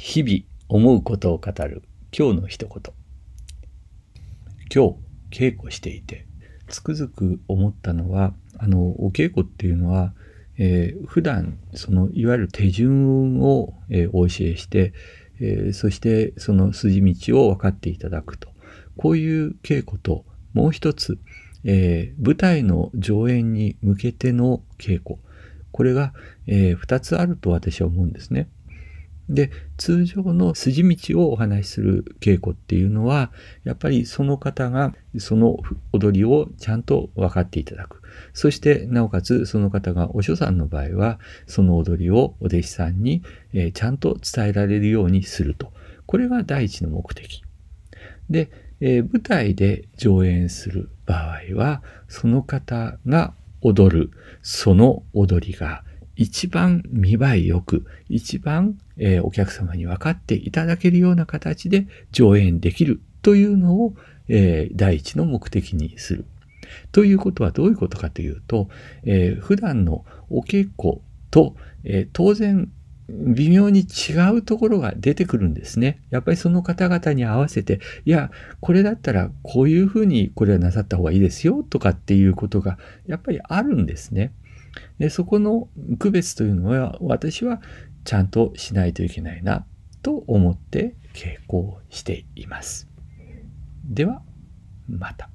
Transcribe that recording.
日々思うことを語る今日の一言今日稽古していてつくづく思ったのはあのお稽古っていうのは、えー、普段そのいわゆる手順を、えー、お教えして、えー、そしてその筋道を分かっていただくとこういう稽古ともう一つ、えー、舞台の上演に向けての稽古これが、えー、2つあると私は思うんですね。で、通常の筋道をお話しする稽古っていうのは、やっぱりその方がその踊りをちゃんと分かっていただく。そして、なおかつその方がお師匠さんの場合は、その踊りをお弟子さんに、えー、ちゃんと伝えられるようにすると。これが第一の目的。で、えー、舞台で上演する場合は、その方が踊る、その踊りが、一番見栄えよく、一番、えー、お客様に分かっていただけるような形で上演できるというのを、えー、第一の目的にする。ということはどういうことかというと、えー、普段のお稽古と、え当然微妙に違うところが出てくるんですね。やっぱりその方々に合わせて、いや、これだったらこういうふうにこれはなさった方がいいですよとかっていうことがやっぱりあるんですね。で、そこの区別というのは私はちゃんとしないといけないなと思って傾向しています。では、また。